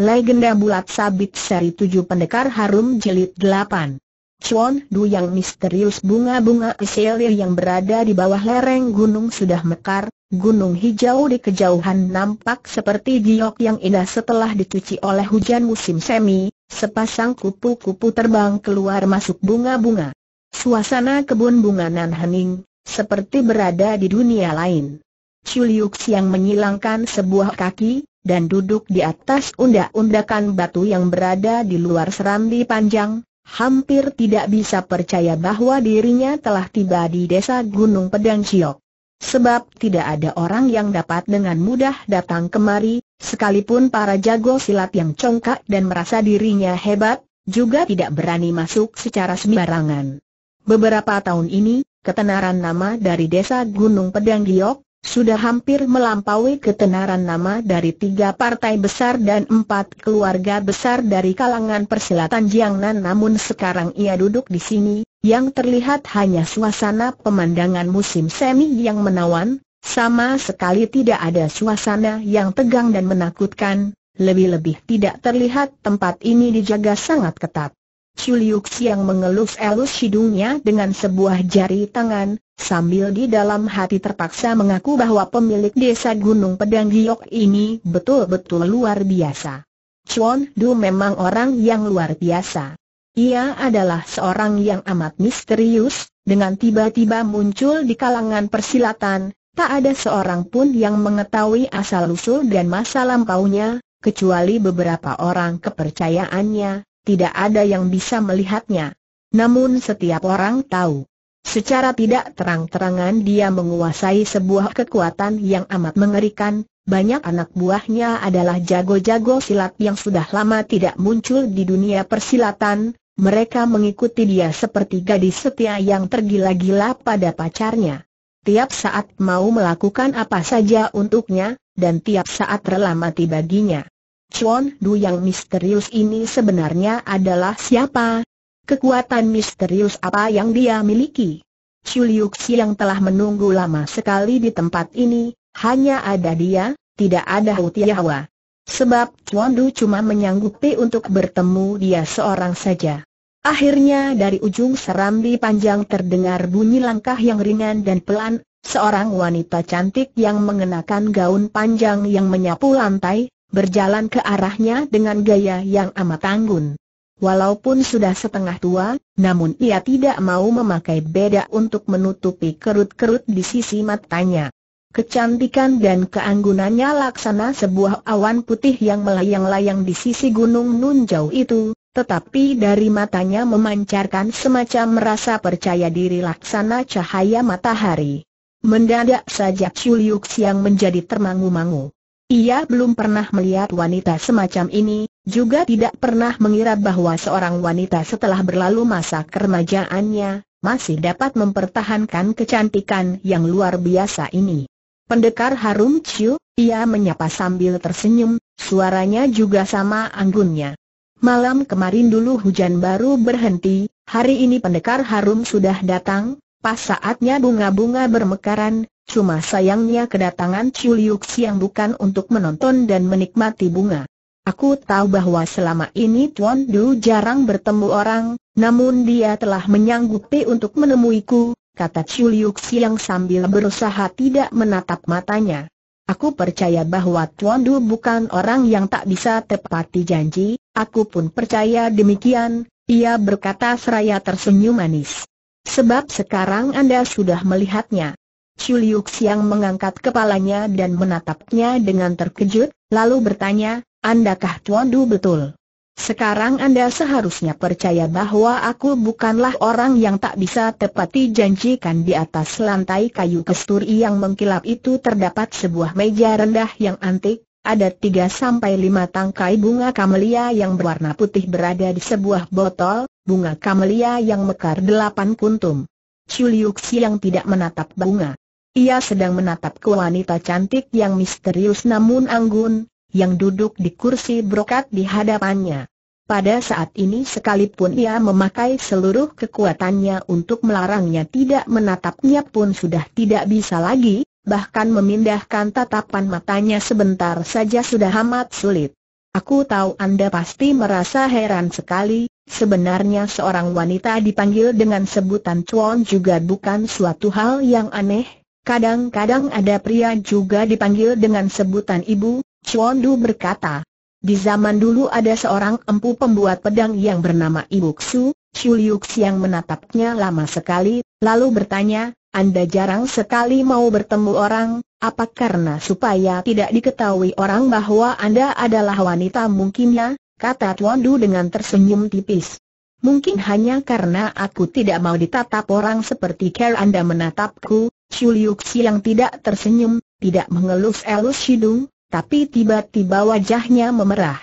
Legenda bulat sabit seri 7 pendekar harum jelit 8. Chuan Du yang misterius bunga-bunga Iselir yang berada di bawah lereng gunung sudah mekar, gunung hijau di kejauhan nampak seperti giok yang indah setelah dicuci oleh hujan musim semi, sepasang kupu-kupu terbang keluar masuk bunga-bunga. Suasana kebun bunga nan hening, seperti berada di dunia lain. Chuliuks yang menyilangkan sebuah kaki, dan duduk di atas undak-undakan batu yang berada di luar serambi panjang, hampir tidak bisa percaya bahwa dirinya telah tiba di desa Gunung Pedang Ciok. Sebab tidak ada orang yang dapat dengan mudah datang kemari, sekalipun para jago silat yang congkak dan merasa dirinya hebat, juga tidak berani masuk secara sembarangan. Beberapa tahun ini, ketenaran nama dari desa Gunung Pedang Giok, sudah hampir melampaui ketenaran nama dari tiga partai besar dan empat keluarga besar dari kalangan persilatan Jiangnan namun sekarang ia duduk di sini, yang terlihat hanya suasana pemandangan musim semi yang menawan, sama sekali tidak ada suasana yang tegang dan menakutkan, lebih-lebih tidak terlihat tempat ini dijaga sangat ketat. Chuliuk Siang mengelus-elus hidungnya dengan sebuah jari tangan, sambil di dalam hati terpaksa mengaku bahwa pemilik desa Gunung Pedang Giok ini betul-betul luar biasa. Chuan Du memang orang yang luar biasa. Ia adalah seorang yang amat misterius, dengan tiba-tiba muncul di kalangan persilatan, tak ada seorang pun yang mengetahui asal-usul dan masa lampaunya, kecuali beberapa orang kepercayaannya, tidak ada yang bisa melihatnya. Namun setiap orang tahu. Secara tidak terang-terangan dia menguasai sebuah kekuatan yang amat mengerikan, banyak anak buahnya adalah jago-jago silat yang sudah lama tidak muncul di dunia persilatan, mereka mengikuti dia seperti gadis setia yang tergila-gila pada pacarnya. Tiap saat mau melakukan apa saja untuknya, dan tiap saat rela mati baginya. Chuan Du yang misterius ini sebenarnya adalah siapa? Kekuatan misterius apa yang dia miliki? Chu Xi yang telah menunggu lama sekali di tempat ini, hanya ada dia, tidak ada Hu Tiawa. Sebab Chuan Du cuma menyanggupi untuk bertemu dia seorang saja. Akhirnya dari ujung serambi panjang terdengar bunyi langkah yang ringan dan pelan, seorang wanita cantik yang mengenakan gaun panjang yang menyapu lantai, berjalan ke arahnya dengan gaya yang amat anggun. Walaupun sudah setengah tua, namun ia tidak mau memakai bedak untuk menutupi kerut-kerut di sisi matanya. Kecantikan dan keanggunannya laksana sebuah awan putih yang melayang-layang di sisi gunung Nunjau itu, tetapi dari matanya memancarkan semacam rasa percaya diri laksana cahaya matahari. Mendadak saja Chuliuks yang menjadi termangu-mangu. Ia belum pernah melihat wanita semacam ini, juga tidak pernah mengira bahwa seorang wanita setelah berlalu masa keremajaannya, masih dapat mempertahankan kecantikan yang luar biasa ini. Pendekar harum Chiu, ia menyapa sambil tersenyum, suaranya juga sama anggunnya. Malam kemarin dulu hujan baru berhenti, hari ini pendekar harum sudah datang, pas saatnya bunga-bunga bermekaran, Cuma sayangnya kedatangan Chiu Liuk Siang bukan untuk menonton dan menikmati bunga. Aku tahu bahwa selama ini Tuan Du jarang bertemu orang, namun dia telah menyanggupi untuk menemuiku, kata Chiu Liuk Siang sambil berusaha tidak menatap matanya. Aku percaya bahwa Tuan Du bukan orang yang tak bisa tepati janji, aku pun percaya demikian, ia berkata seraya tersenyum manis. Sebab sekarang Anda sudah melihatnya. Chuliuk Siang mengangkat kepalanya dan menatapnya dengan terkejut, lalu bertanya, Andakah Tuan Du betul? Sekarang Anda seharusnya percaya bahwa aku bukanlah orang yang tak bisa tepati janjikan di atas lantai kayu kesturi yang mengkilap itu terdapat sebuah meja rendah yang antik, ada tiga sampai lima tangkai bunga kamelia yang berwarna putih berada di sebuah botol, bunga kamelia yang mekar delapan kuntum. Chuliuksi yang tidak menatap bunga. Ia sedang menatap ke wanita cantik yang misterius namun anggun, yang duduk di kursi brokat di hadapannya. Pada saat ini sekalipun ia memakai seluruh kekuatannya untuk melarangnya tidak menatapnya pun sudah tidak bisa lagi, bahkan memindahkan tatapan matanya sebentar saja sudah amat sulit. Aku tahu Anda pasti merasa heran sekali, sebenarnya seorang wanita dipanggil dengan sebutan cuan juga bukan suatu hal yang aneh, Kadang-kadang ada pria juga dipanggil dengan sebutan ibu, Du berkata. Di zaman dulu ada seorang empu pembuat pedang yang bernama Ibu Xu, Xu yang menatapnya lama sekali, lalu bertanya, Anda jarang sekali mau bertemu orang, apa karena supaya tidak diketahui orang bahwa Anda adalah wanita mungkinnya, kata Du dengan tersenyum tipis. Mungkin hanya karena aku tidak mau ditatap orang seperti care Anda menatapku, Chuliuk Siang tidak tersenyum, tidak mengelus-elus hidung, tapi tiba-tiba wajahnya memerah.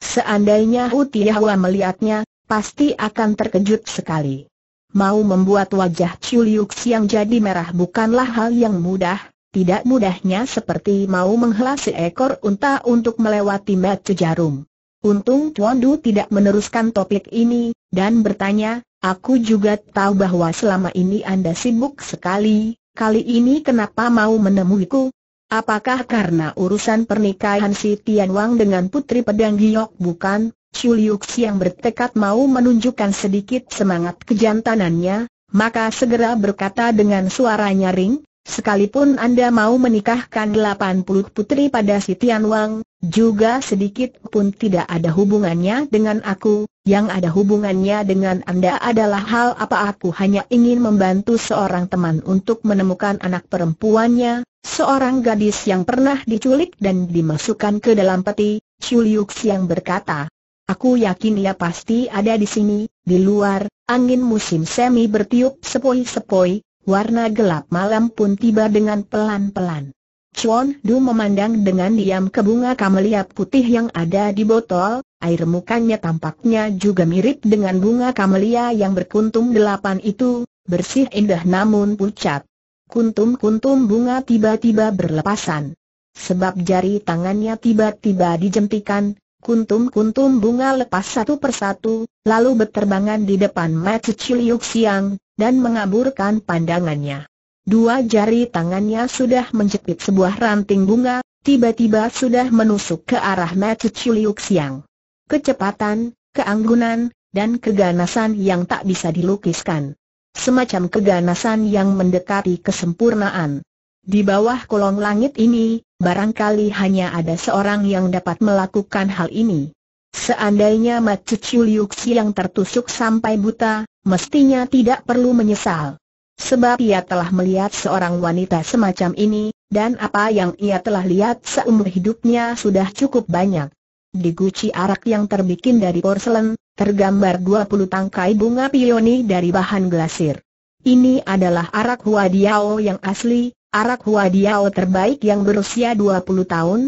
Seandainya Hu Tiahua melihatnya, pasti akan terkejut sekali. Mau membuat wajah Chuliuk Siang jadi merah bukanlah hal yang mudah, tidak mudahnya seperti mau menghela seekor unta untuk melewati mata jarum. Untung Tuan Du tidak meneruskan topik ini, dan bertanya, aku juga tahu bahwa selama ini Anda sibuk sekali, kali ini kenapa mau menemuiku? Apakah karena urusan pernikahan si Tian Wang dengan putri pedang Giok bukan? Liu Xiang bertekad mau menunjukkan sedikit semangat kejantanannya, maka segera berkata dengan suara nyaring, Sekalipun Anda mau menikahkan 80 putri pada si Tian Wang, juga sedikit pun tidak ada hubungannya dengan aku, yang ada hubungannya dengan Anda adalah hal apa aku hanya ingin membantu seorang teman untuk menemukan anak perempuannya, seorang gadis yang pernah diculik dan dimasukkan ke dalam peti, Chuliuks yang berkata. Aku yakin ia pasti ada di sini, di luar, angin musim semi bertiup sepoi-sepoi, warna gelap malam pun tiba dengan pelan-pelan. Chuan Du memandang dengan diam ke bunga kamelia putih yang ada di botol, air mukanya tampaknya juga mirip dengan bunga kamelia yang berkuntum delapan itu, bersih indah namun pucat. Kuntum-kuntum bunga tiba-tiba berlepasan. Sebab jari tangannya tiba-tiba dijentikan, Kuntum-kuntum bunga lepas satu persatu, lalu berterbangan di depan mata Ciliuk Siang, dan mengaburkan pandangannya. Dua jari tangannya sudah menjepit sebuah ranting bunga, tiba-tiba sudah menusuk ke arah mata Ciliuk Siang. Kecepatan, keanggunan, dan keganasan yang tak bisa dilukiskan. Semacam keganasan yang mendekati kesempurnaan. Di bawah kolong langit ini, barangkali hanya ada seorang yang dapat melakukan hal ini. Seandainya Macu yang tertusuk sampai buta, mestinya tidak perlu menyesal. Sebab ia telah melihat seorang wanita semacam ini, dan apa yang ia telah lihat seumur hidupnya sudah cukup banyak. Di guci arak yang terbikin dari porselen, tergambar 20 tangkai bunga pioni dari bahan glasir. Ini adalah arak Hua Diao yang asli, Arak Hua Diao terbaik yang berusia 20 tahun,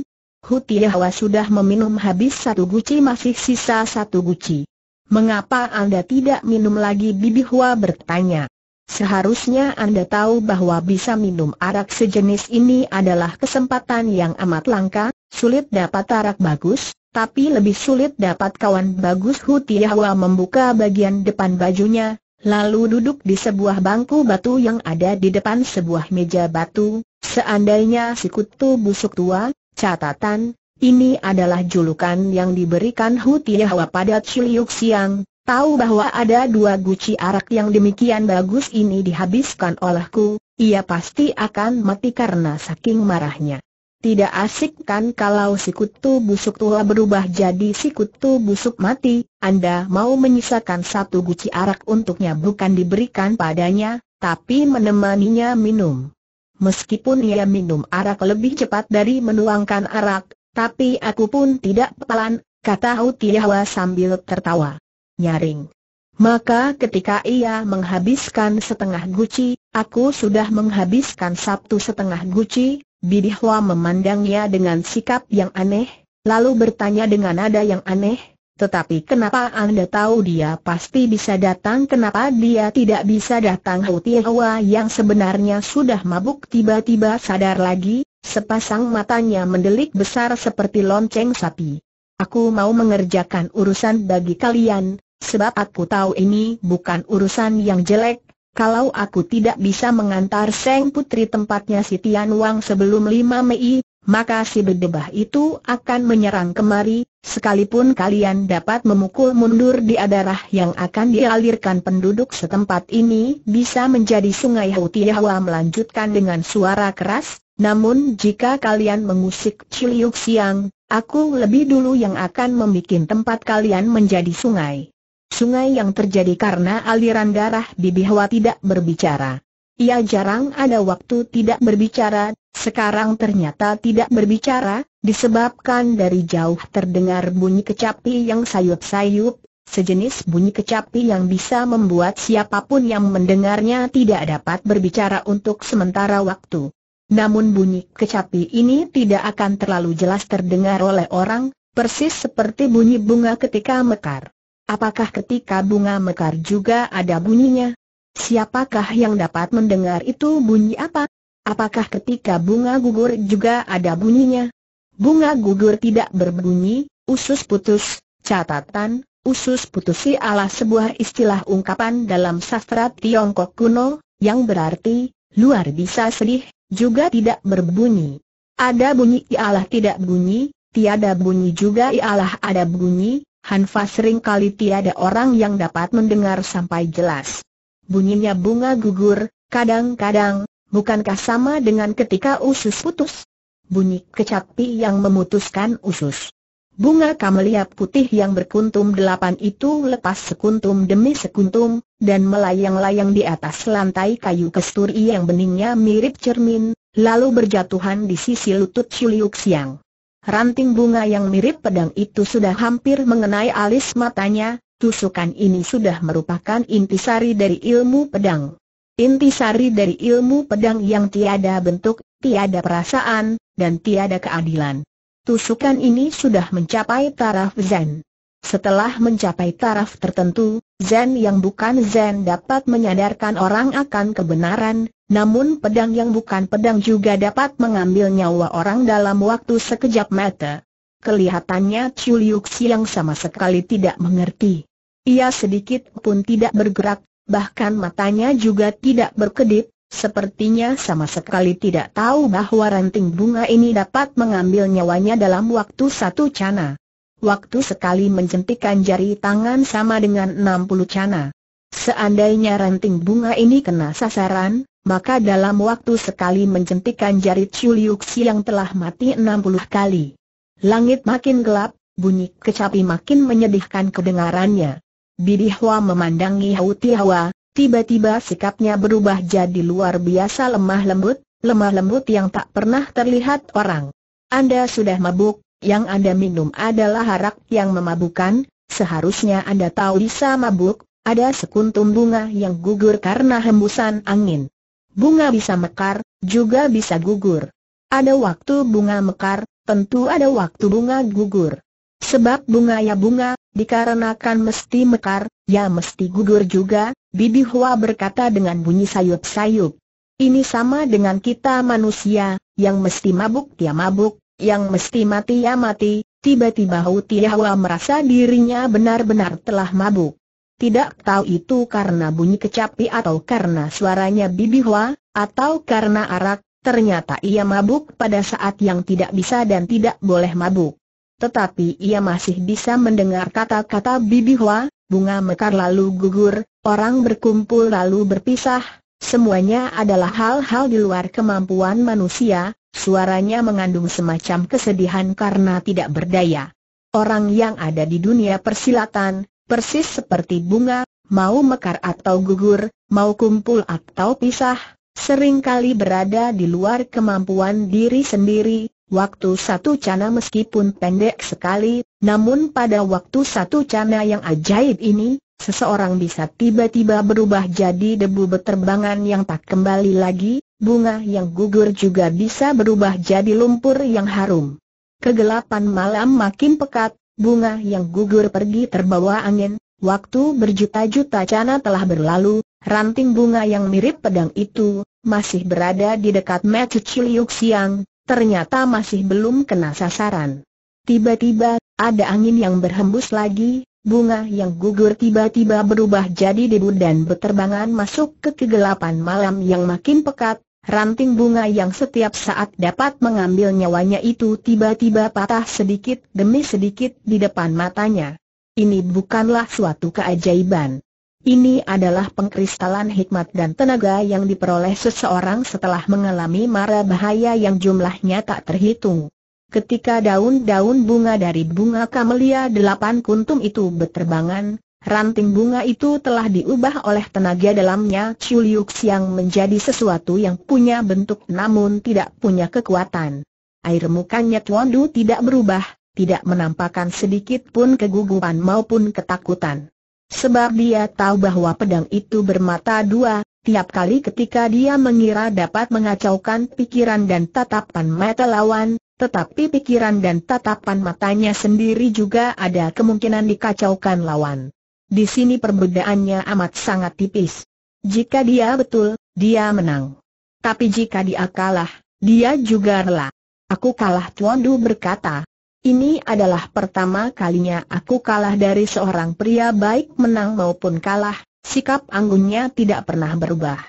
Tiehua sudah meminum habis satu guci masih sisa satu guci. Mengapa Anda tidak minum lagi Bibi Hua bertanya. Seharusnya Anda tahu bahwa bisa minum arak sejenis ini adalah kesempatan yang amat langka, sulit dapat arak bagus, tapi lebih sulit dapat kawan bagus Tiehua membuka bagian depan bajunya, lalu duduk di sebuah bangku batu yang ada di depan sebuah meja batu, seandainya si kutu busuk tua, catatan, ini adalah julukan yang diberikan Hutiahwa pada Chiliuk Siang, tahu bahwa ada dua guci arak yang demikian bagus ini dihabiskan olehku, ia pasti akan mati karena saking marahnya. Tidak asik kan kalau si kutu busuk tua berubah jadi si kutu busuk mati, Anda mau menyisakan satu guci arak untuknya bukan diberikan padanya, tapi menemaninya minum. Meskipun ia minum arak lebih cepat dari menuangkan arak, tapi aku pun tidak pelan, kata Hutiawa sambil tertawa. Nyaring. Maka ketika ia menghabiskan setengah guci, aku sudah menghabiskan satu setengah guci, Hua memandangnya dengan sikap yang aneh, lalu bertanya dengan nada yang aneh, tetapi kenapa Anda tahu dia pasti bisa datang kenapa dia tidak bisa datang Hutihwa yang sebenarnya sudah mabuk tiba-tiba sadar lagi, sepasang matanya mendelik besar seperti lonceng sapi. Aku mau mengerjakan urusan bagi kalian, sebab aku tahu ini bukan urusan yang jelek, kalau aku tidak bisa mengantar Seng Putri tempatnya si Tian Wang sebelum 5 Mei, maka si bedebah itu akan menyerang kemari, sekalipun kalian dapat memukul mundur di darah yang akan dialirkan penduduk setempat ini bisa menjadi sungai Hutiahua melanjutkan dengan suara keras, namun jika kalian mengusik Ciliuk Siang, aku lebih dulu yang akan membuat tempat kalian menjadi sungai. Sungai yang terjadi karena aliran darah Bibi Hwa tidak berbicara. Ia jarang ada waktu tidak berbicara, sekarang ternyata tidak berbicara, disebabkan dari jauh terdengar bunyi kecapi yang sayup-sayup, sejenis bunyi kecapi yang bisa membuat siapapun yang mendengarnya tidak dapat berbicara untuk sementara waktu. Namun bunyi kecapi ini tidak akan terlalu jelas terdengar oleh orang, persis seperti bunyi bunga ketika mekar. Apakah ketika bunga mekar juga ada bunyinya? Siapakah yang dapat mendengar itu bunyi apa? Apakah ketika bunga gugur juga ada bunyinya? Bunga gugur tidak berbunyi, usus putus, catatan, usus putus ialah sebuah istilah ungkapan dalam sastra Tiongkok kuno, yang berarti, luar bisa sedih, juga tidak berbunyi. Ada bunyi ialah tidak bunyi, tiada bunyi juga ialah ada bunyi, Hanfa sering kali tiada orang yang dapat mendengar sampai jelas. Bunyinya bunga gugur, kadang-kadang, bukankah sama dengan ketika usus putus? Bunyi kecapi yang memutuskan usus. Bunga kamelia putih yang berkuntum delapan itu lepas sekuntum demi sekuntum, dan melayang-layang di atas lantai kayu kesturi yang beningnya mirip cermin, lalu berjatuhan di sisi lutut Shuliuk Siang. Ranting bunga yang mirip pedang itu sudah hampir mengenai alis matanya, tusukan ini sudah merupakan intisari dari ilmu pedang. Intisari dari ilmu pedang yang tiada bentuk, tiada perasaan, dan tiada keadilan. Tusukan ini sudah mencapai taraf Zen. Setelah mencapai taraf tertentu, Zen yang bukan Zen dapat menyadarkan orang akan kebenaran, namun pedang yang bukan pedang juga dapat mengambil nyawa orang dalam waktu sekejap mata. Kelihatannya Chu Liuxi yang sama sekali tidak mengerti. Ia sedikit pun tidak bergerak, bahkan matanya juga tidak berkedip, Sepertinya sama sekali tidak tahu bahwa ranting bunga ini dapat mengambil nyawanya dalam waktu satu cana waktu sekali menjentikan jari tangan sama dengan 60 cana. Seandainya ranting bunga ini kena sasaran, maka dalam waktu sekali menjentikan jari Chuliuksi yang telah mati 60 kali. Langit makin gelap, bunyi kecapi makin menyedihkan kedengarannya. Bidihwa memandangi Hautihawa, tiba-tiba sikapnya berubah jadi luar biasa lemah lembut, lemah lembut yang tak pernah terlihat orang. Anda sudah mabuk, yang Anda minum adalah harak yang memabukkan, seharusnya Anda tahu bisa mabuk, ada sekuntum bunga yang gugur karena hembusan angin. Bunga bisa mekar, juga bisa gugur. Ada waktu bunga mekar, tentu ada waktu bunga gugur. Sebab bunga ya bunga, dikarenakan mesti mekar, ya mesti gugur juga, Bibi Hua berkata dengan bunyi sayup-sayup. Ini sama dengan kita manusia, yang mesti mabuk ya mabuk, yang mesti mati ya mati, tiba-tiba Hu Tiahua merasa dirinya benar-benar telah mabuk. Tidak tahu itu karena bunyi kecapi atau karena suaranya Bibi Hua, atau karena arak, ternyata ia mabuk pada saat yang tidak bisa dan tidak boleh mabuk. Tetapi ia masih bisa mendengar kata-kata Bibi Hua, bunga mekar lalu gugur, orang berkumpul lalu berpisah, Semuanya adalah hal-hal di luar kemampuan manusia, suaranya mengandung semacam kesedihan karena tidak berdaya. Orang yang ada di dunia persilatan, persis seperti bunga, mau mekar atau gugur, mau kumpul atau pisah, seringkali berada di luar kemampuan diri sendiri. Waktu satu cana meskipun pendek sekali, namun pada waktu satu cana yang ajaib ini, Seseorang bisa tiba-tiba berubah jadi debu beterbangan yang tak kembali lagi, bunga yang gugur juga bisa berubah jadi lumpur yang harum. Kegelapan malam makin pekat, bunga yang gugur pergi terbawa angin, waktu berjuta-juta cana telah berlalu, ranting bunga yang mirip pedang itu, masih berada di dekat Metu Ciliuk Siang, ternyata masih belum kena sasaran. Tiba-tiba, ada angin yang berhembus lagi, bunga yang gugur tiba-tiba berubah jadi debu dan berterbangan masuk ke kegelapan malam yang makin pekat, ranting bunga yang setiap saat dapat mengambil nyawanya itu tiba-tiba patah sedikit demi sedikit di depan matanya. Ini bukanlah suatu keajaiban. Ini adalah pengkristalan hikmat dan tenaga yang diperoleh seseorang setelah mengalami mara bahaya yang jumlahnya tak terhitung. Ketika daun-daun bunga dari bunga kamelia delapan kuntum itu berterbangan, ranting bunga itu telah diubah oleh tenaga dalamnya Chuliuk yang menjadi sesuatu yang punya bentuk namun tidak punya kekuatan. Air mukanya Tuan Du tidak berubah, tidak menampakkan sedikit pun kegugupan maupun ketakutan. Sebab dia tahu bahwa pedang itu bermata dua, tiap kali ketika dia mengira dapat mengacaukan pikiran dan tatapan mata lawan, tetapi pikiran dan tatapan matanya sendiri juga ada kemungkinan dikacaukan lawan. Di sini perbedaannya amat sangat tipis. Jika dia betul, dia menang. Tapi jika dia kalah, dia juga rela. Aku kalah Tuan Du berkata. Ini adalah pertama kalinya aku kalah dari seorang pria baik menang maupun kalah, sikap anggunnya tidak pernah berubah.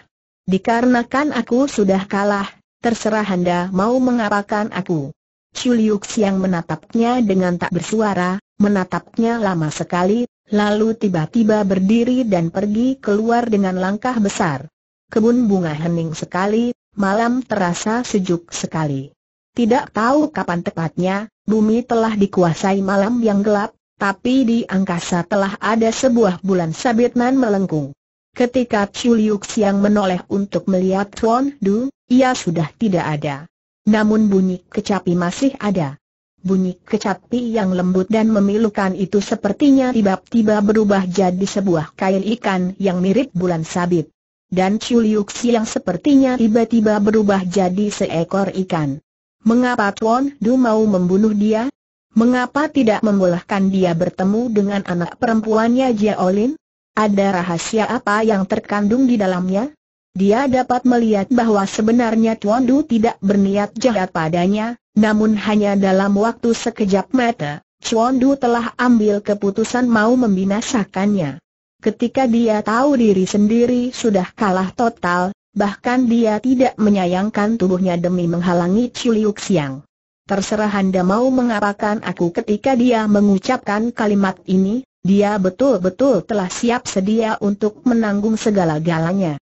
Dikarenakan aku sudah kalah, terserah Anda mau mengapakan aku. Chuliuk Siang menatapnya dengan tak bersuara, menatapnya lama sekali, lalu tiba-tiba berdiri dan pergi keluar dengan langkah besar. Kebun bunga hening sekali, malam terasa sejuk sekali. Tidak tahu kapan tepatnya, bumi telah dikuasai malam yang gelap, tapi di angkasa telah ada sebuah bulan sabit nan melengkung. Ketika Chuliuk Siang menoleh untuk melihat Tuan Du, ia sudah tidak ada. Namun bunyi kecapi masih ada. Bunyi kecapi yang lembut dan memilukan itu sepertinya tiba-tiba berubah jadi sebuah kail ikan yang mirip bulan sabit. Dan Chuliuksi yang sepertinya tiba-tiba berubah jadi seekor ikan. Mengapa Tuan Du mau membunuh dia? Mengapa tidak membolehkan dia bertemu dengan anak perempuannya Jia Olin? Ada rahasia apa yang terkandung di dalamnya? Dia dapat melihat bahwa sebenarnya Tuan Du tidak berniat jahat padanya, namun hanya dalam waktu sekejap mata, Tuan Du telah ambil keputusan mau membinasakannya. Ketika dia tahu diri sendiri sudah kalah total, bahkan dia tidak menyayangkan tubuhnya demi menghalangi Chuliuk Siang. Terserah Anda mau mengapakan aku ketika dia mengucapkan kalimat ini, dia betul-betul telah siap sedia untuk menanggung segala galanya.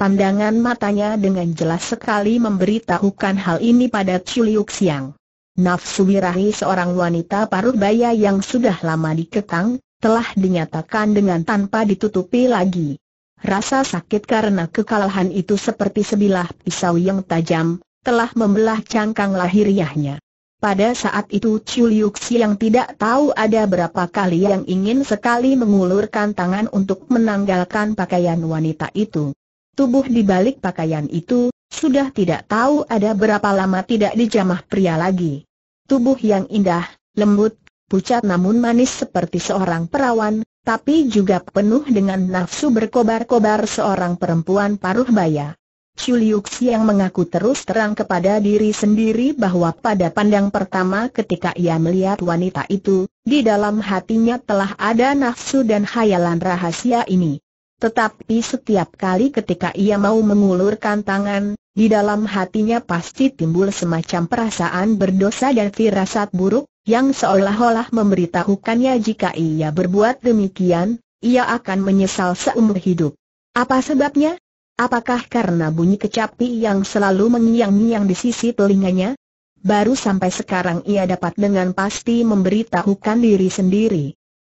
Pandangan matanya dengan jelas sekali memberitahukan hal ini pada Chuliuk Siang. Nafsu Wirahi seorang wanita paruh baya yang sudah lama dikekang, telah dinyatakan dengan tanpa ditutupi lagi. Rasa sakit karena kekalahan itu seperti sebilah pisau yang tajam, telah membelah cangkang lahiriahnya. Pada saat itu Chuliuxi Xiang tidak tahu ada berapa kali yang ingin sekali mengulurkan tangan untuk menanggalkan pakaian wanita itu. Tubuh di balik pakaian itu, sudah tidak tahu ada berapa lama tidak dijamah pria lagi. Tubuh yang indah, lembut, pucat namun manis seperti seorang perawan, tapi juga penuh dengan nafsu berkobar-kobar seorang perempuan paruh baya. Chuliux yang mengaku terus terang kepada diri sendiri bahwa pada pandang pertama ketika ia melihat wanita itu, di dalam hatinya telah ada nafsu dan khayalan rahasia ini. Tetapi setiap kali ketika ia mau mengulurkan tangan, di dalam hatinya pasti timbul semacam perasaan berdosa dan firasat buruk, yang seolah-olah memberitahukannya jika ia berbuat demikian, ia akan menyesal seumur hidup. Apa sebabnya? Apakah karena bunyi kecapi yang selalu mengiang-ngiang di sisi telinganya? Baru sampai sekarang ia dapat dengan pasti memberitahukan diri sendiri.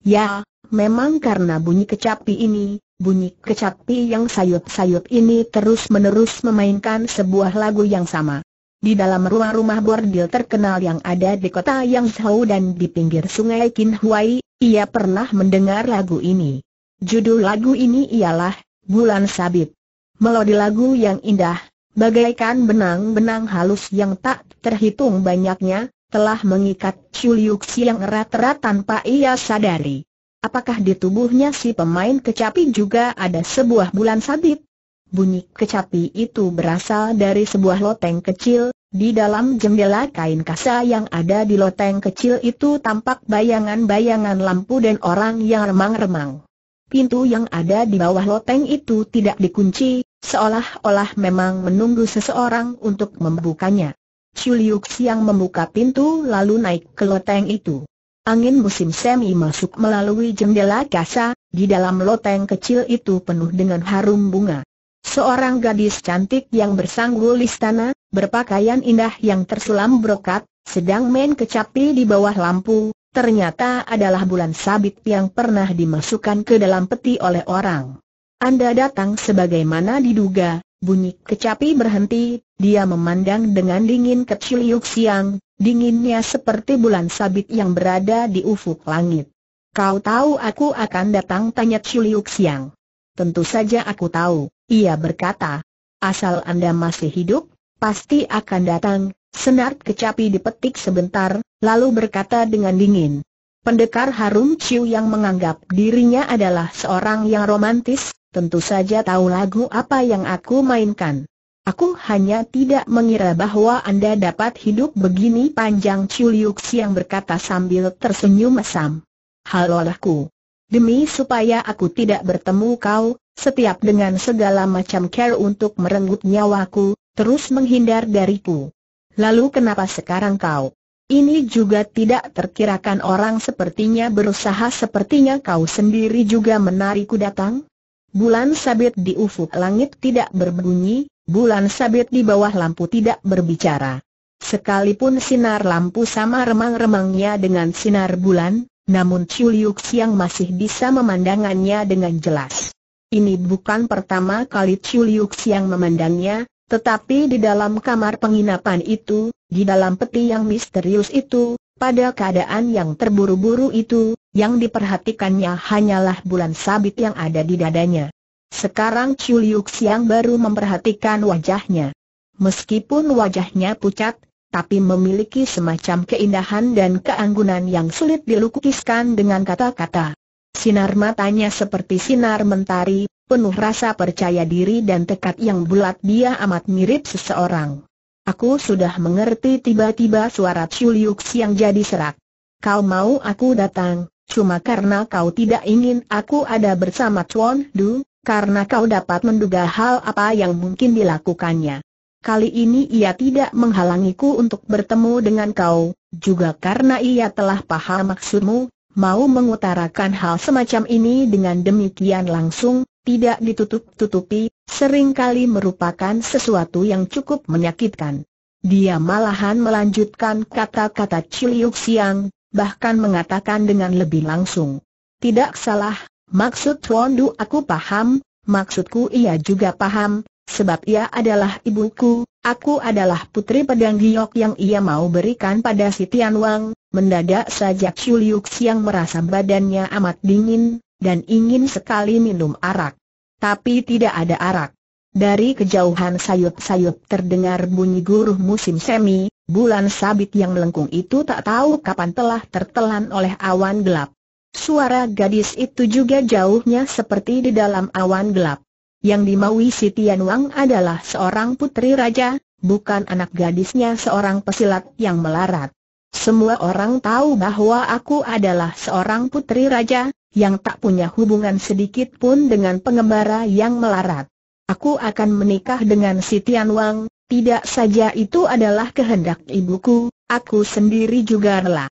Ya, memang karena bunyi kecapi ini, Bunyi kecapi yang sayup-sayup ini terus-menerus memainkan sebuah lagu yang sama. Di dalam rumah-rumah bordil terkenal yang ada di kota yang jauh dan di pinggir sungai Qinhuai, ia pernah mendengar lagu ini. Judul lagu ini ialah Bulan Sabit. Melodi lagu yang indah, bagaikan benang-benang halus yang tak terhitung banyaknya, telah mengikat Chuliuksi yang erat-erat tanpa ia sadari. Apakah di tubuhnya si pemain kecapi juga ada sebuah bulan sabit? Bunyi kecapi itu berasal dari sebuah loteng kecil, di dalam jendela kain kasa yang ada di loteng kecil itu tampak bayangan-bayangan lampu dan orang yang remang-remang. Pintu yang ada di bawah loteng itu tidak dikunci, seolah-olah memang menunggu seseorang untuk membukanya. Chuliuks yang membuka pintu lalu naik ke loteng itu. Angin musim semi masuk melalui jendela kaca di dalam loteng kecil itu penuh dengan harum bunga. Seorang gadis cantik yang bersanggul istana, berpakaian indah yang tersulam brokat, sedang main kecapi di bawah lampu, ternyata adalah bulan sabit yang pernah dimasukkan ke dalam peti oleh orang. Anda datang sebagaimana diduga, bunyi kecapi berhenti, dia memandang dengan dingin kecil yuk Siang, Dinginnya seperti bulan sabit yang berada di ufuk langit. Kau tahu aku akan datang tanya Chuliuk Siang. Tentu saja aku tahu, ia berkata. Asal Anda masih hidup, pasti akan datang, Senar kecapi dipetik sebentar, lalu berkata dengan dingin. Pendekar Harum Chiu yang menganggap dirinya adalah seorang yang romantis, tentu saja tahu lagu apa yang aku mainkan. Aku hanya tidak mengira bahwa Anda dapat hidup begini panjang Chuliuk Siang berkata sambil tersenyum mesam. Halolahku. Demi supaya aku tidak bertemu kau, setiap dengan segala macam care untuk merenggut nyawaku, terus menghindar dariku. Lalu kenapa sekarang kau? Ini juga tidak terkirakan orang sepertinya berusaha sepertinya kau sendiri juga menarikku datang? Bulan sabit di ufuk langit tidak berbunyi, Bulan sabit di bawah lampu tidak berbicara. Sekalipun sinar lampu sama remang-remangnya dengan sinar bulan, namun Chiu Siang masih bisa memandangannya dengan jelas. Ini bukan pertama kali Chiu Siang memandangnya, tetapi di dalam kamar penginapan itu, di dalam peti yang misterius itu, pada keadaan yang terburu-buru itu, yang diperhatikannya hanyalah bulan sabit yang ada di dadanya. Sekarang Chu Liu Xiang baru memperhatikan wajahnya. Meskipun wajahnya pucat, tapi memiliki semacam keindahan dan keanggunan yang sulit dilukiskan dengan kata-kata. Sinar matanya seperti sinar mentari, penuh rasa percaya diri dan tekad yang bulat dia amat mirip seseorang. Aku sudah mengerti tiba-tiba suara Liu Xiang jadi serak. Kau mau aku datang, cuma karena kau tidak ingin aku ada bersama Chuan Du? karena kau dapat menduga hal apa yang mungkin dilakukannya. Kali ini ia tidak menghalangiku untuk bertemu dengan kau, juga karena ia telah paham maksudmu, mau mengutarakan hal semacam ini dengan demikian langsung, tidak ditutup-tutupi, seringkali merupakan sesuatu yang cukup menyakitkan. Dia malahan melanjutkan kata-kata Ciliuk Siang, bahkan mengatakan dengan lebih langsung. Tidak salah, Maksud Du aku paham, maksudku ia juga paham, sebab ia adalah ibuku, aku adalah putri pedang giok yang ia mau berikan pada si Tian Wang. Mendadak saja Chiu Liu Siang merasa badannya amat dingin, dan ingin sekali minum arak. Tapi tidak ada arak. Dari kejauhan sayup-sayup terdengar bunyi guruh musim semi, bulan sabit yang melengkung itu tak tahu kapan telah tertelan oleh awan gelap. Suara gadis itu juga jauhnya seperti di dalam awan gelap. Yang dimaui si Tian Wang adalah seorang putri raja, bukan anak gadisnya seorang pesilat yang melarat. Semua orang tahu bahwa aku adalah seorang putri raja, yang tak punya hubungan sedikit pun dengan pengembara yang melarat. Aku akan menikah dengan si Tian Wang, tidak saja itu adalah kehendak ibuku, aku sendiri juga rela.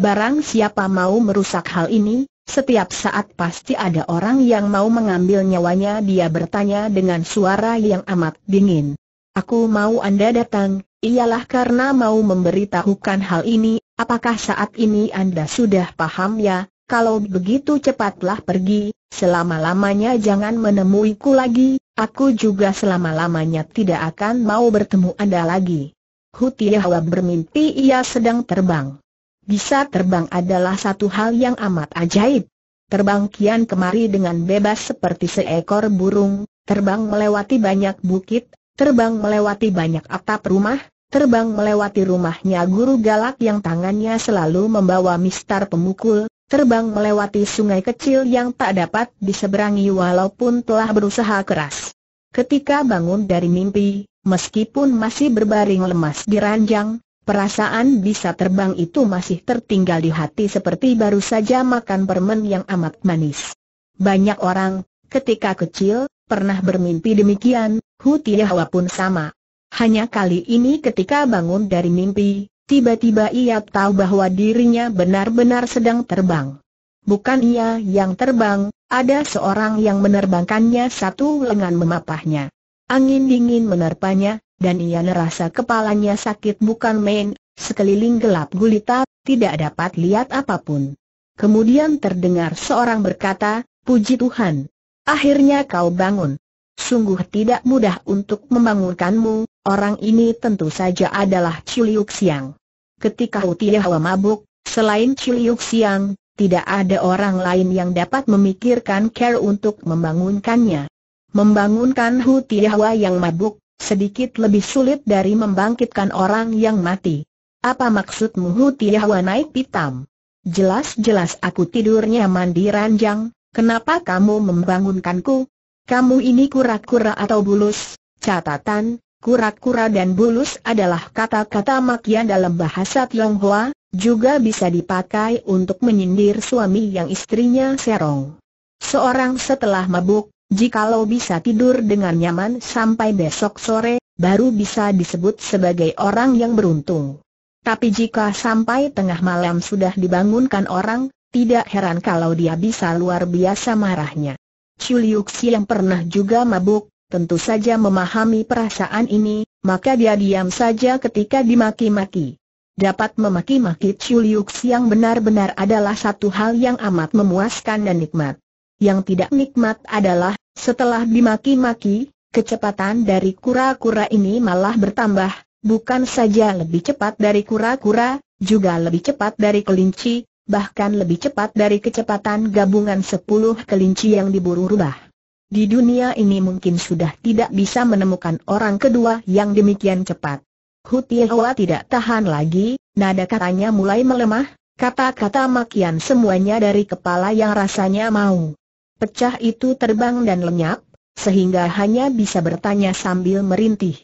Barang siapa mau merusak hal ini, setiap saat pasti ada orang yang mau mengambil nyawanya Dia bertanya dengan suara yang amat dingin Aku mau Anda datang, ialah karena mau memberitahukan hal ini Apakah saat ini Anda sudah paham ya? Kalau begitu cepatlah pergi, selama-lamanya jangan menemuiku lagi, aku juga selama-lamanya tidak akan mau bertemu Anda lagi. Hutiahwa bermimpi ia sedang terbang. Bisa terbang adalah satu hal yang amat ajaib. Terbang kian kemari dengan bebas seperti seekor burung, terbang melewati banyak bukit, terbang melewati banyak atap rumah, terbang melewati rumahnya guru galak yang tangannya selalu membawa mistar pemukul, terbang melewati sungai kecil yang tak dapat diseberangi walaupun telah berusaha keras. Ketika bangun dari mimpi, meskipun masih berbaring lemas di ranjang, Perasaan bisa terbang itu masih tertinggal di hati seperti baru saja makan permen yang amat manis. Banyak orang, ketika kecil, pernah bermimpi demikian, Hu Tiahawa pun sama. Hanya kali ini ketika bangun dari mimpi, tiba-tiba ia tahu bahwa dirinya benar-benar sedang terbang. Bukan ia yang terbang, ada seorang yang menerbangkannya satu lengan memapahnya. Angin dingin menerpanya, dan ia merasa kepalanya sakit bukan main, sekeliling gelap gulita, tidak dapat lihat apapun. Kemudian terdengar seorang berkata, puji Tuhan. Akhirnya kau bangun. Sungguh tidak mudah untuk membangunkanmu, orang ini tentu saja adalah Ciliuk Siang. Ketika Utiawa mabuk, selain Ciliuk Siang, tidak ada orang lain yang dapat memikirkan care untuk membangunkannya. Membangunkan Hutiahwa yang mabuk, sedikit lebih sulit dari membangkitkan orang yang mati. Apa maksudmu Hu Tiahua naik pitam? Jelas-jelas aku tidurnya mandi ranjang, kenapa kamu membangunkanku? Kamu ini kura-kura atau bulus? Catatan, kura-kura dan bulus adalah kata-kata makian dalam bahasa Tionghoa, juga bisa dipakai untuk menyindir suami yang istrinya serong. Seorang setelah mabuk, Jikalau bisa tidur dengan nyaman sampai besok sore, baru bisa disebut sebagai orang yang beruntung. Tapi jika sampai tengah malam sudah dibangunkan orang, tidak heran kalau dia bisa luar biasa marahnya. Chuliuksi yang pernah juga mabuk, tentu saja memahami perasaan ini, maka dia diam saja ketika dimaki-maki. Dapat memaki-maki Chuliuksi yang benar-benar adalah satu hal yang amat memuaskan dan nikmat. Yang tidak nikmat adalah, setelah dimaki-maki, kecepatan dari kura-kura ini malah bertambah, bukan saja lebih cepat dari kura-kura, juga lebih cepat dari kelinci, bahkan lebih cepat dari kecepatan gabungan sepuluh kelinci yang diburu rubah. Di dunia ini mungkin sudah tidak bisa menemukan orang kedua yang demikian cepat. Hutihoa tidak tahan lagi, nada katanya mulai melemah, kata-kata makian semuanya dari kepala yang rasanya mau Pecah itu terbang dan lenyap, sehingga hanya bisa bertanya sambil merintih.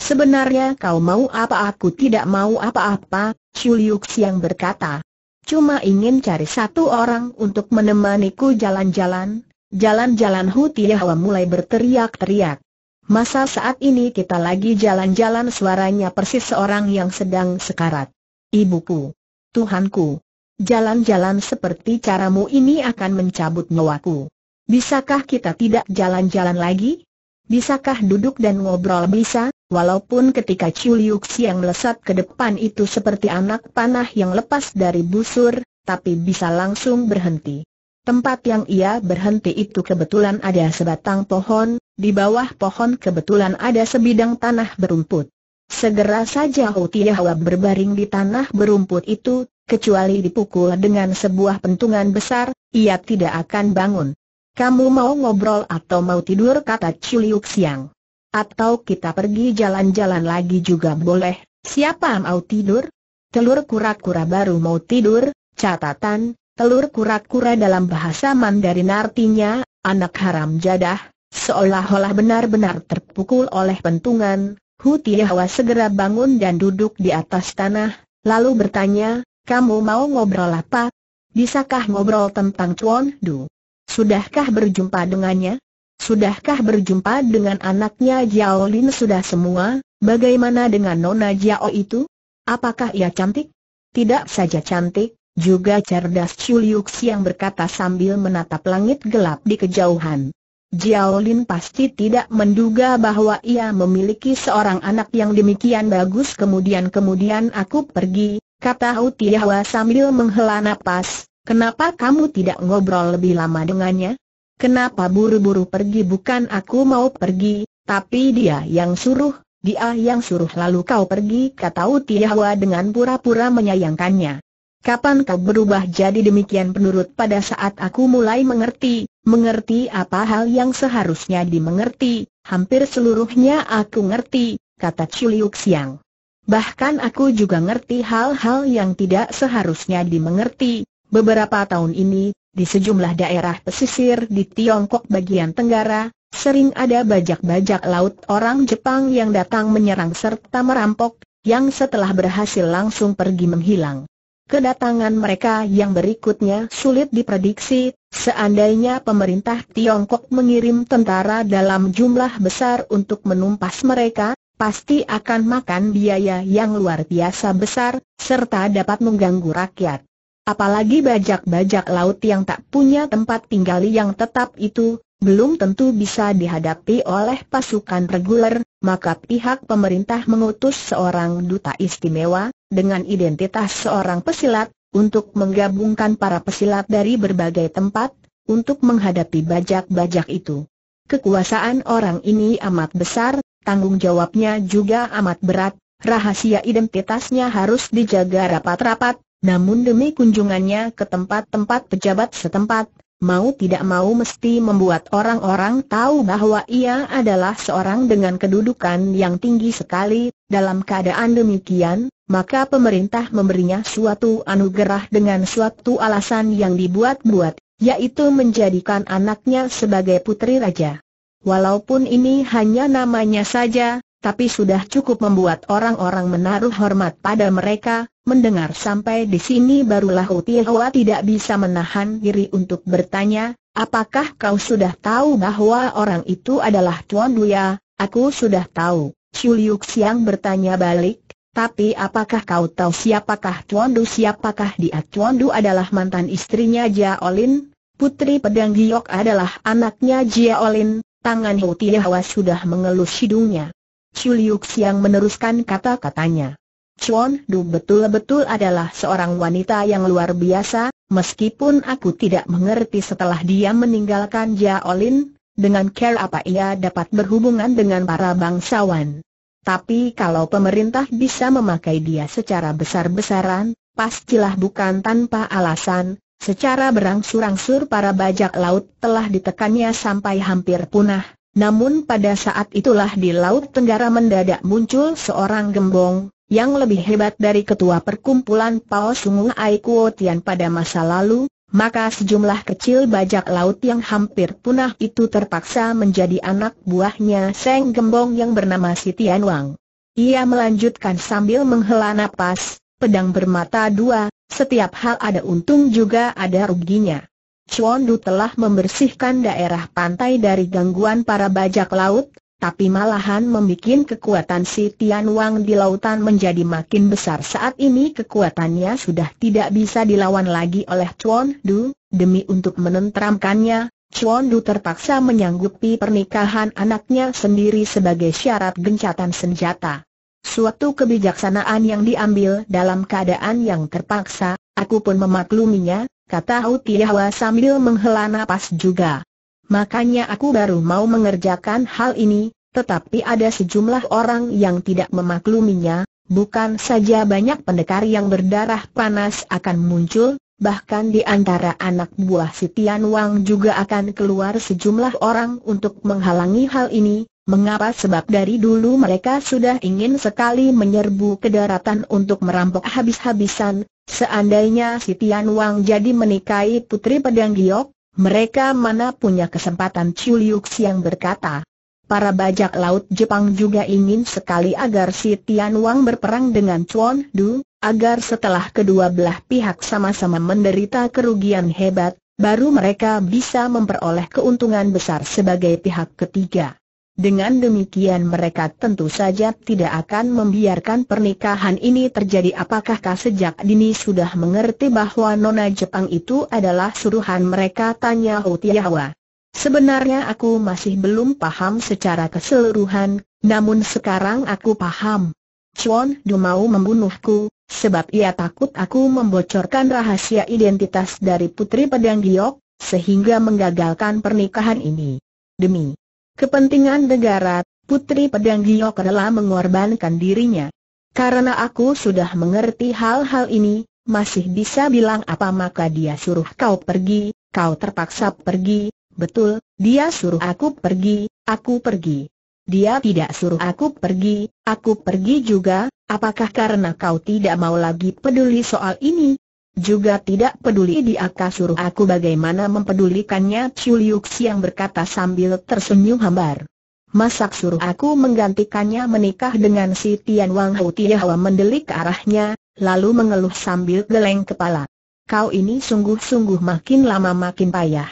Sebenarnya kau mau apa aku tidak mau apa-apa, Chuliuk yang berkata. Cuma ingin cari satu orang untuk menemaniku jalan-jalan, jalan-jalan Hutiahwa mulai berteriak-teriak. Masa saat ini kita lagi jalan-jalan suaranya persis seorang yang sedang sekarat. Ibuku, Tuhanku, jalan-jalan seperti caramu ini akan mencabut nyawaku. Bisakah kita tidak jalan-jalan lagi? Bisakah duduk dan ngobrol bisa, walaupun ketika Chuliuks yang melesat ke depan itu seperti anak panah yang lepas dari busur, tapi bisa langsung berhenti. Tempat yang ia berhenti itu kebetulan ada sebatang pohon, di bawah pohon kebetulan ada sebidang tanah berumput. Segera saja Hutiahwa berbaring di tanah berumput itu, kecuali dipukul dengan sebuah pentungan besar, ia tidak akan bangun. Kamu mau ngobrol atau mau tidur kata Chuliuk Siang. Atau kita pergi jalan-jalan lagi juga boleh, siapa mau tidur? Telur kura-kura baru mau tidur, catatan, telur kura-kura dalam bahasa Mandarin artinya, anak haram jadah, seolah-olah benar-benar terpukul oleh pentungan, Hu Tiawa segera bangun dan duduk di atas tanah, lalu bertanya, kamu mau ngobrol apa? Bisakah ngobrol tentang Chuan Du? Sudahkah berjumpa dengannya? Sudahkah berjumpa dengan anaknya Jiao Lin sudah semua? Bagaimana dengan Nona Jiao itu? Apakah ia cantik? Tidak saja cantik, juga cerdas Chuliuk yang berkata sambil menatap langit gelap di kejauhan. Jiao Lin pasti tidak menduga bahwa ia memiliki seorang anak yang demikian bagus kemudian kemudian aku pergi, kata Hu Tiawa sambil menghela napas, Kenapa kamu tidak ngobrol lebih lama dengannya? Kenapa buru-buru pergi bukan aku mau pergi, tapi dia yang suruh, dia yang suruh lalu kau pergi kata Utiawa dengan pura-pura menyayangkannya. Kapan kau berubah jadi demikian penurut pada saat aku mulai mengerti, mengerti apa hal yang seharusnya dimengerti, hampir seluruhnya aku ngerti, kata Chuliuk Siang. Bahkan aku juga ngerti hal-hal yang tidak seharusnya dimengerti, Beberapa tahun ini, di sejumlah daerah pesisir di Tiongkok bagian tenggara, sering ada bajak-bajak laut orang Jepang yang datang menyerang serta merampok, yang setelah berhasil langsung pergi menghilang. Kedatangan mereka yang berikutnya sulit diprediksi, seandainya pemerintah Tiongkok mengirim tentara dalam jumlah besar untuk menumpas mereka, pasti akan makan biaya yang luar biasa besar, serta dapat mengganggu rakyat. Apalagi bajak-bajak laut yang tak punya tempat tinggal yang tetap itu, belum tentu bisa dihadapi oleh pasukan reguler, maka pihak pemerintah mengutus seorang duta istimewa, dengan identitas seorang pesilat, untuk menggabungkan para pesilat dari berbagai tempat, untuk menghadapi bajak-bajak itu. Kekuasaan orang ini amat besar, tanggung jawabnya juga amat berat, rahasia identitasnya harus dijaga rapat-rapat, namun demi kunjungannya ke tempat-tempat pejabat setempat, mau tidak mau mesti membuat orang-orang tahu bahwa ia adalah seorang dengan kedudukan yang tinggi sekali. Dalam keadaan demikian, maka pemerintah memberinya suatu anugerah dengan suatu alasan yang dibuat-buat, yaitu menjadikan anaknya sebagai putri raja. Walaupun ini hanya namanya saja, tapi sudah cukup membuat orang-orang menaruh hormat pada mereka. Mendengar sampai di sini barulah Utihwa tidak bisa menahan diri untuk bertanya, apakah kau sudah tahu bahwa orang itu adalah Tuan Duya? Aku sudah tahu. Liu Xiang bertanya balik, tapi apakah kau tahu siapakah Tuan Du? Siapakah dia? Tuan Du adalah mantan istrinya Jaolin, putri pedang Giok adalah anaknya Jaolin. Tangan Hutiawa sudah mengelus hidungnya. Chuliuk Siang meneruskan kata-katanya. Chuan Du betul-betul adalah seorang wanita yang luar biasa, meskipun aku tidak mengerti setelah dia meninggalkan Jaolin, dengan care apa ia dapat berhubungan dengan para bangsawan. Tapi kalau pemerintah bisa memakai dia secara besar-besaran, pastilah bukan tanpa alasan, secara berangsur-angsur para bajak laut telah ditekannya sampai hampir punah, namun pada saat itulah di Laut Tenggara mendadak muncul seorang gembong, yang lebih hebat dari ketua perkumpulan Pao Sungu Kuo Tian pada masa lalu, maka sejumlah kecil bajak laut yang hampir punah itu terpaksa menjadi anak buahnya Seng Gembong yang bernama Si Tian Wang. Ia melanjutkan sambil menghela napas, pedang bermata dua, setiap hal ada untung juga ada ruginya. Chuan Du telah membersihkan daerah pantai dari gangguan para bajak laut, tapi malahan membuat kekuatan si Tian Wang di lautan menjadi makin besar saat ini kekuatannya sudah tidak bisa dilawan lagi oleh Chuan Du, demi untuk menenteramkannya, Chuan Du terpaksa menyanggupi pernikahan anaknya sendiri sebagai syarat gencatan senjata. Suatu kebijaksanaan yang diambil dalam keadaan yang terpaksa, aku pun memakluminya, kata Hou Tiawa sambil menghela napas juga. Makanya aku baru mau mengerjakan hal ini, tetapi ada sejumlah orang yang tidak memakluminya, bukan saja banyak pendekar yang berdarah panas akan muncul, bahkan di antara anak buah Sitian Wang juga akan keluar sejumlah orang untuk menghalangi hal ini, Mengapa sebab dari dulu mereka sudah ingin sekali menyerbu ke daratan untuk merampok habis-habisan, seandainya si Tian Wang jadi menikahi putri pedang giok, mereka mana punya kesempatan Liu yang berkata. Para bajak laut Jepang juga ingin sekali agar si Tian Wang berperang dengan Chuan Du, agar setelah kedua belah pihak sama-sama menderita kerugian hebat, baru mereka bisa memperoleh keuntungan besar sebagai pihak ketiga. Dengan demikian mereka tentu saja tidak akan membiarkan pernikahan ini terjadi kah sejak dini sudah mengerti bahwa Nona Jepang itu adalah suruhan mereka tanya Hotiawa. Sebenarnya aku masih belum paham secara keseluruhan, namun sekarang aku paham. Chuan Du mau membunuhku, sebab ia takut aku membocorkan rahasia identitas dari Putri Pedang Giok, sehingga menggagalkan pernikahan ini. Demi Kepentingan negara, Putri Pedang Giok rela mengorbankan dirinya. Karena aku sudah mengerti hal-hal ini, masih bisa bilang apa maka dia suruh kau pergi, kau terpaksa pergi, betul, dia suruh aku pergi, aku pergi. Dia tidak suruh aku pergi, aku pergi juga, apakah karena kau tidak mau lagi peduli soal ini, juga tidak peduli dia suruh aku bagaimana mempedulikannya Liu yang berkata sambil tersenyum hambar. Masak suruh aku menggantikannya menikah dengan si Tian Wang Hou Tiahawa mendelik ke arahnya, lalu mengeluh sambil geleng kepala. Kau ini sungguh-sungguh makin lama makin payah.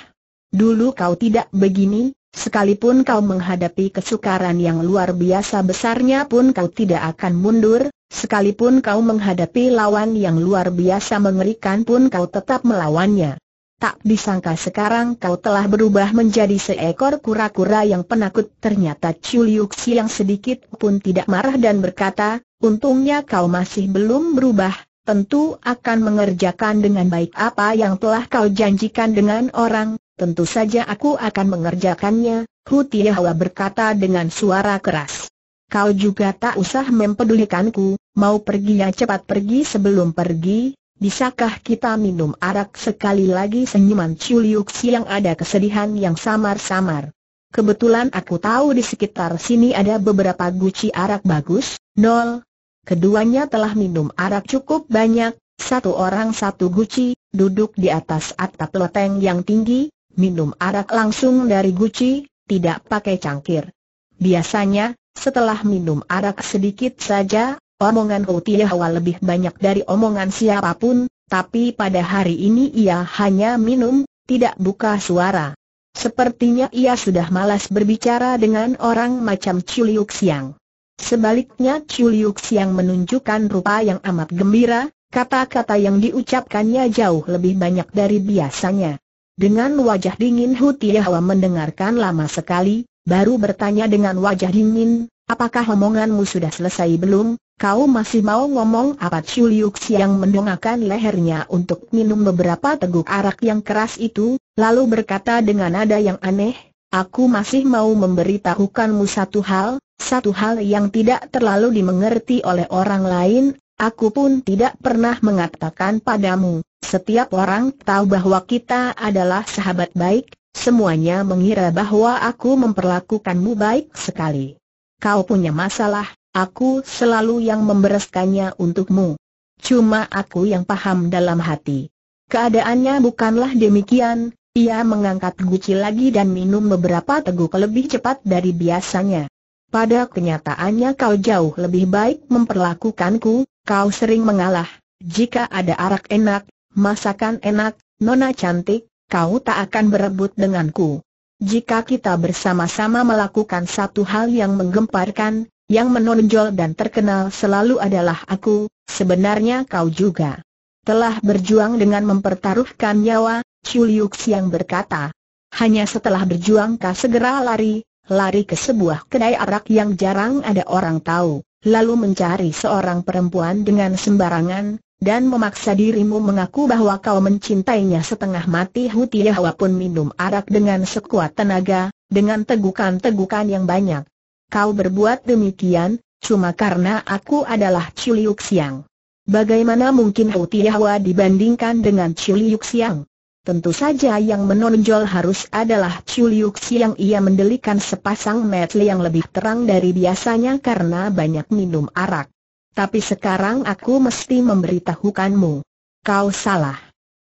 Dulu kau tidak begini, sekalipun kau menghadapi kesukaran yang luar biasa besarnya pun kau tidak akan mundur, Sekalipun kau menghadapi lawan yang luar biasa mengerikan pun kau tetap melawannya. Tak disangka sekarang kau telah berubah menjadi seekor kura-kura yang penakut Ternyata Chuliuxi yang sedikit pun tidak marah dan berkata, Untungnya kau masih belum berubah, tentu akan mengerjakan dengan baik apa yang telah kau janjikan dengan orang Tentu saja aku akan mengerjakannya, Hu berkata dengan suara keras kau juga tak usah mempedulikanku, mau pergi ya cepat pergi sebelum pergi, bisakah kita minum arak sekali lagi senyuman Chuliuk yang ada kesedihan yang samar-samar. Kebetulan aku tahu di sekitar sini ada beberapa guci arak bagus, nol. Keduanya telah minum arak cukup banyak, satu orang satu guci, duduk di atas atap loteng yang tinggi, minum arak langsung dari guci, tidak pakai cangkir. Biasanya, setelah minum arak sedikit saja, omongan Hutiahwa lebih banyak dari omongan siapapun, tapi pada hari ini ia hanya minum, tidak buka suara. Sepertinya ia sudah malas berbicara dengan orang macam Chuliuk Siang. Sebaliknya Chuliuk Siang menunjukkan rupa yang amat gembira, kata-kata yang diucapkannya jauh lebih banyak dari biasanya. Dengan wajah dingin Hutiahwa mendengarkan lama sekali, baru bertanya dengan wajah dingin, apakah omonganmu sudah selesai belum? Kau masih mau ngomong apa Chu yang Siang mendongakkan lehernya untuk minum beberapa teguk arak yang keras itu, lalu berkata dengan nada yang aneh, Aku masih mau memberitahukanmu satu hal, satu hal yang tidak terlalu dimengerti oleh orang lain, aku pun tidak pernah mengatakan padamu, setiap orang tahu bahwa kita adalah sahabat baik, Semuanya mengira bahwa aku memperlakukanmu baik sekali. Kau punya masalah, aku selalu yang membereskannya untukmu. Cuma aku yang paham dalam hati. Keadaannya bukanlah demikian, ia mengangkat guci lagi dan minum beberapa teguk lebih cepat dari biasanya. Pada kenyataannya kau jauh lebih baik memperlakukanku, kau sering mengalah. Jika ada arak enak, masakan enak, nona cantik, kau tak akan berebut denganku. Jika kita bersama-sama melakukan satu hal yang menggemparkan, yang menonjol dan terkenal selalu adalah aku, sebenarnya kau juga. Telah berjuang dengan mempertaruhkan nyawa, Chuliuk yang berkata. Hanya setelah berjuang kau segera lari, lari ke sebuah kedai arak yang jarang ada orang tahu, lalu mencari seorang perempuan dengan sembarangan, dan memaksa dirimu mengaku bahwa kau mencintainya setengah mati Hutiawa pun minum arak dengan sekuat tenaga, dengan tegukan-tegukan yang banyak. Kau berbuat demikian, cuma karena aku adalah Ciliuk Siang. Bagaimana mungkin Hutiawa dibandingkan dengan Ciliuk Siang? Tentu saja yang menonjol harus adalah Chuliuk Siang ia mendelikan sepasang metle yang lebih terang dari biasanya karena banyak minum arak. Tapi sekarang aku mesti memberitahukanmu. Kau salah.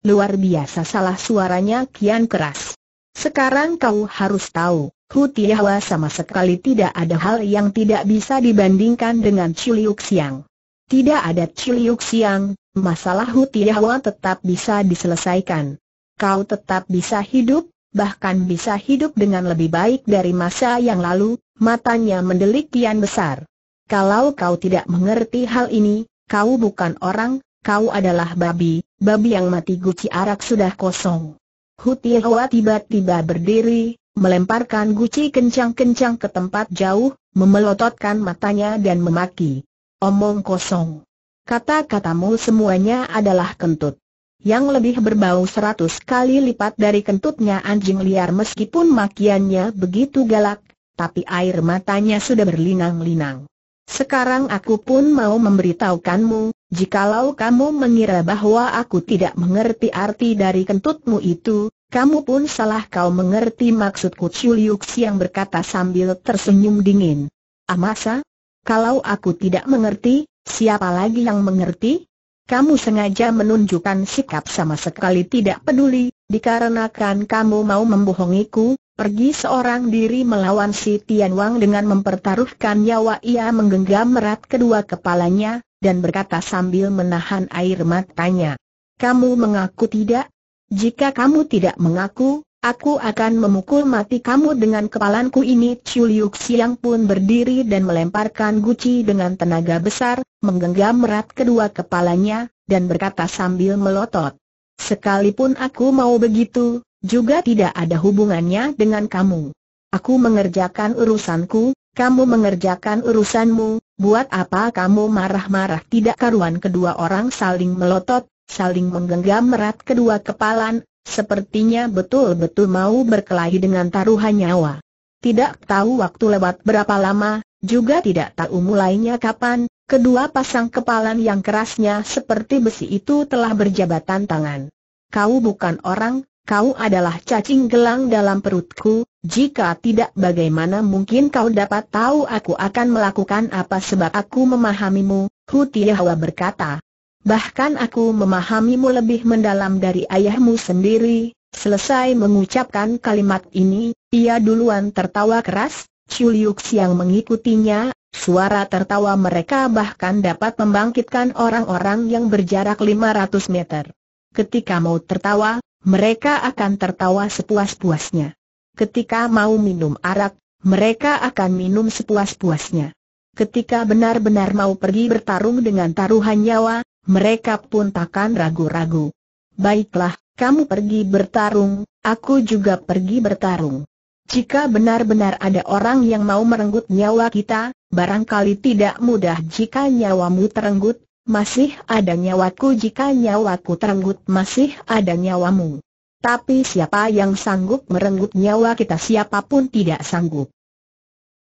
Luar biasa salah suaranya kian keras. Sekarang kau harus tahu, Hutiawa sama sekali tidak ada hal yang tidak bisa dibandingkan dengan Ciliuk Siang. Tidak ada Ciliuk Siang, masalah Hutiawa tetap bisa diselesaikan. Kau tetap bisa hidup, bahkan bisa hidup dengan lebih baik dari masa yang lalu, matanya mendelik kian besar. Kalau kau tidak mengerti hal ini, kau bukan orang, kau adalah babi, babi yang mati guci arak sudah kosong. Hutiawa tiba-tiba berdiri, melemparkan guci kencang-kencang ke tempat jauh, memelototkan matanya dan memaki. Omong kosong. Kata-katamu semuanya adalah kentut. Yang lebih berbau seratus kali lipat dari kentutnya anjing liar meskipun makiannya begitu galak, tapi air matanya sudah berlinang-linang. Sekarang aku pun mau memberitahukanmu, jikalau kamu mengira bahwa aku tidak mengerti arti dari kentutmu itu, kamu pun salah kau mengerti maksudku Chuliuk yang berkata sambil tersenyum dingin. Amasa? Kalau aku tidak mengerti, siapa lagi yang mengerti? Kamu sengaja menunjukkan sikap sama sekali tidak peduli, dikarenakan kamu mau membohongiku, Pergi seorang diri melawan si Tian Wang dengan mempertaruhkan nyawa ia menggenggam erat kedua kepalanya, dan berkata sambil menahan air matanya. Kamu mengaku tidak? Jika kamu tidak mengaku, aku akan memukul mati kamu dengan kepalanku ini. Chu Liu Xiang pun berdiri dan melemparkan guci dengan tenaga besar, menggenggam erat kedua kepalanya, dan berkata sambil melotot. Sekalipun aku mau begitu, juga tidak ada hubungannya dengan kamu. Aku mengerjakan urusanku, kamu mengerjakan urusanmu, buat apa kamu marah-marah tidak karuan kedua orang saling melotot, saling menggenggam erat kedua kepalan, sepertinya betul-betul mau berkelahi dengan taruhan nyawa. Tidak tahu waktu lewat berapa lama, juga tidak tahu mulainya kapan, kedua pasang kepalan yang kerasnya seperti besi itu telah berjabatan tangan. Kau bukan orang, kau adalah cacing gelang dalam perutku, jika tidak bagaimana mungkin kau dapat tahu aku akan melakukan apa sebab aku memahamimu, Hutiawa berkata. Bahkan aku memahamimu lebih mendalam dari ayahmu sendiri, selesai mengucapkan kalimat ini, ia duluan tertawa keras, Chuliuks yang mengikutinya, suara tertawa mereka bahkan dapat membangkitkan orang-orang yang berjarak 500 meter. Ketika mau tertawa, mereka akan tertawa sepuas-puasnya. Ketika mau minum arak, mereka akan minum sepuas-puasnya. Ketika benar-benar mau pergi bertarung dengan taruhan nyawa, mereka pun takkan ragu-ragu. Baiklah, kamu pergi bertarung, aku juga pergi bertarung. Jika benar-benar ada orang yang mau merenggut nyawa kita, barangkali tidak mudah jika nyawamu terenggut, masih ada nyawaku jika nyawaku terenggut masih ada nyawamu. Tapi siapa yang sanggup merenggut nyawa kita siapapun tidak sanggup.